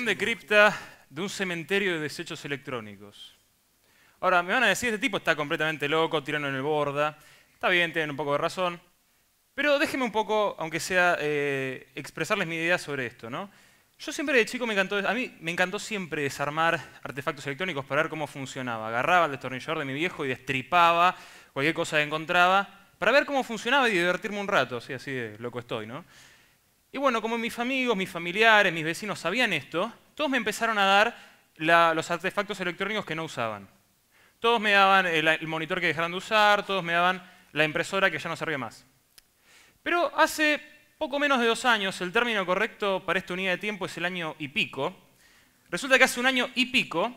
de cripta de un cementerio de desechos electrónicos. Ahora, me van a decir, este tipo está completamente loco, tirando en el borda. Está bien, tienen un poco de razón. Pero déjenme un poco, aunque sea, eh, expresarles mi idea sobre esto, ¿no? Yo siempre de chico me encantó, a mí me encantó siempre desarmar artefactos electrónicos para ver cómo funcionaba. Agarraba el destornillador de mi viejo y destripaba cualquier cosa que encontraba para ver cómo funcionaba y divertirme un rato, así, así de loco estoy, ¿no? Y bueno, como mis amigos, mis familiares, mis vecinos sabían esto, todos me empezaron a dar los artefactos electrónicos que no usaban. Todos me daban el, monitor que dejaron de usar, todos me daban la impresora que ya no servía más. Pero hace poco menos de dos años, el término correcto para esta unidad de tiempo es el año y pico, resulta que hace un año y pico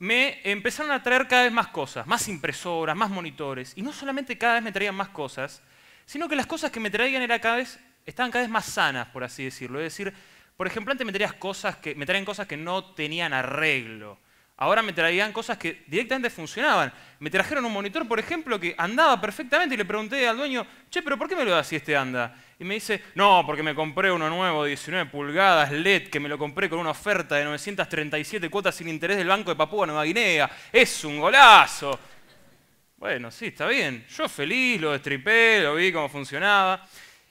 me empezaron a traer cada vez más cosas, más impresoras, más monitores, y no solamente cada vez me traían más cosas, sino que las cosas que me traían eran cada vez estaban cada vez más sanas, por así decirlo. Es decir, por ejemplo, antes me traían cosas que, me traían cosas que no tenían arreglo. Ahora me traían cosas que directamente funcionaban. Me trajeron un monitor, por ejemplo, que andaba perfectamente y le pregunté al dueño, che, pero ¿por qué me lo das si este anda? Y me dice, no, porque me compré uno nuevo, 19 pulgadas, LED, que me lo compré con una oferta de 937 cuotas sin interés del Banco de Papúa Nueva Guinea. Es un golazo. Bueno, sí, está bien. Yo feliz, lo destripé, lo vi cómo funcionaba.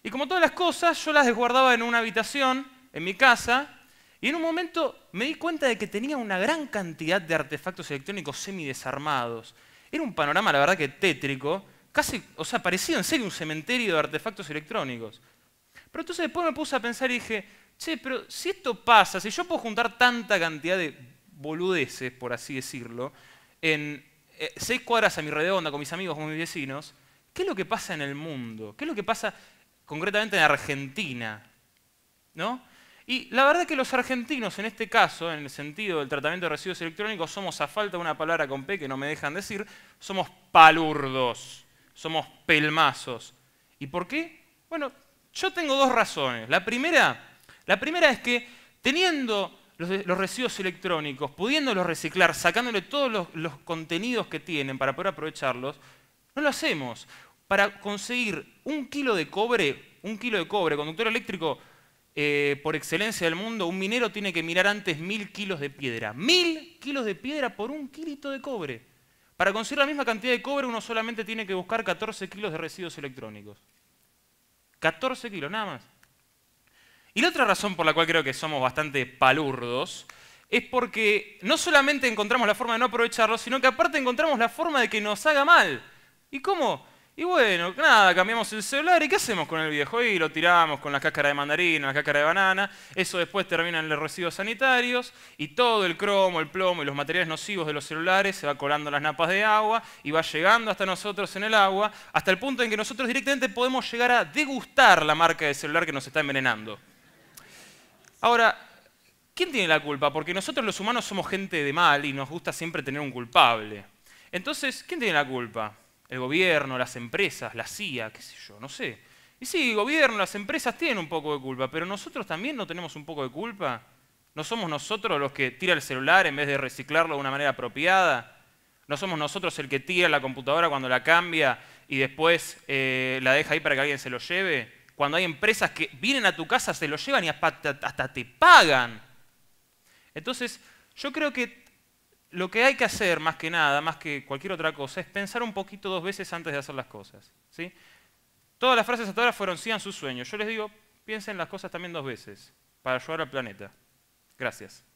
Y como todas las cosas, yo las desguardaba en una habitación, en mi casa, y en un momento me di cuenta de que tenía una gran cantidad de artefactos electrónicos semidesarmados. Era un panorama, la verdad, que tétrico, casi, o sea, parecía en serio un cementerio de artefactos electrónicos. Pero entonces después me puse a pensar y dije, che, pero si esto pasa, si yo puedo juntar tanta cantidad de boludeces, por así decirlo, en eh, seis cuadras a mi redonda, con mis amigos, con mis vecinos, ¿qué es lo que pasa en el mundo? ¿Qué es lo que pasa concretamente en Argentina. ¿no? Y la verdad es que los argentinos, en este caso, en el sentido del tratamiento de residuos electrónicos, somos, a falta de una palabra con P que no me dejan decir, somos palurdos, somos pelmazos. ¿Y por qué? Bueno, yo tengo dos razones. La primera, la primera es que teniendo los, residuos electrónicos, pudiéndolos reciclar, sacándole todos los contenidos que tienen para poder aprovecharlos, no lo hacemos para conseguir un kilo de cobre, un kilo de cobre, conductor eléctrico eh, por excelencia del mundo, un minero tiene que mirar antes mil kilos de piedra. Mil kilos de piedra por un kilito de cobre. Para conseguir la misma cantidad de cobre uno solamente tiene que buscar 14 kilos de residuos electrónicos. 14 kilos, nada más. Y la otra razón por la cual creo que somos bastante palurdos es porque no solamente encontramos la forma de no aprovecharlo, sino que aparte encontramos la forma de que nos haga mal. ¿Y cómo? Y bueno, nada, cambiamos el celular y ¿qué hacemos con el viejo? Y lo tiramos con la cáscara de mandarina, la cáscara de banana, eso después termina en los residuos sanitarios y todo el cromo, el plomo y los materiales nocivos de los celulares se va colando en las napas de agua y va llegando hasta nosotros en el agua, hasta el punto en que nosotros directamente podemos llegar a degustar la marca de celular que nos está envenenando. Ahora, ¿quién tiene la culpa? Porque nosotros los humanos somos gente de mal y nos gusta siempre tener un culpable. Entonces, ¿quién tiene la culpa? El gobierno, las empresas, la CIA, qué sé yo, no sé. Y sí, el gobierno, las empresas tienen un poco de culpa, pero nosotros también no tenemos un poco de culpa. ¿No somos nosotros los que tira el celular en vez de reciclarlo de una manera apropiada? ¿No somos nosotros el que tira la computadora cuando la cambia y después eh, la deja ahí para que alguien se lo lleve? Cuando hay empresas que vienen a tu casa, se lo llevan y hasta te pagan. Entonces, yo creo que lo que hay que hacer más que nada, más que cualquier otra cosa, es pensar un poquito dos veces antes de hacer las cosas. ¿sí? Todas las frases hasta ahora fueron sigan sus sueños. Yo les digo, piensen las cosas también dos veces para ayudar al planeta. Gracias.